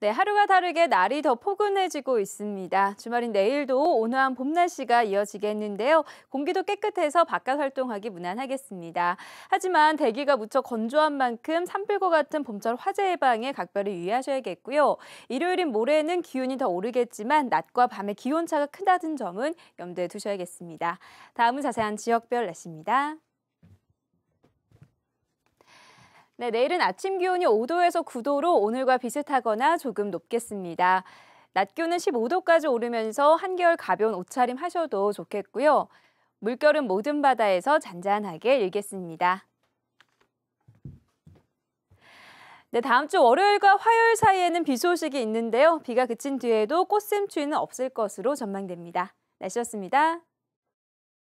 네, 하루가 다르게 날이 더 포근해지고 있습니다. 주말인 내일도 온화한 봄 날씨가 이어지겠는데요. 공기도 깨끗해서 바깥 활동하기 무난하겠습니다. 하지만 대기가 무척 건조한 만큼 산불과 같은 봄철 화재 예방에 각별히 유의하셔야겠고요. 일요일인 모레는 기온이 더 오르겠지만 낮과 밤의 기온차가 크다는 점은 염두에 두셔야겠습니다. 다음은 자세한 지역별 날씨입니다. 네, 내일은 아침 기온이 5도에서 9도로 오늘과 비슷하거나 조금 높겠습니다. 낮 기온은 15도까지 오르면서 한겨울 가벼운 옷차림 하셔도 좋겠고요. 물결은 모든 바다에서 잔잔하게 일겠습니다. 네, 다음 주 월요일과 화요일 사이에는 비 소식이 있는데요. 비가 그친 뒤에도 꽃샘추위는 없을 것으로 전망됩니다. 날씨였습니다.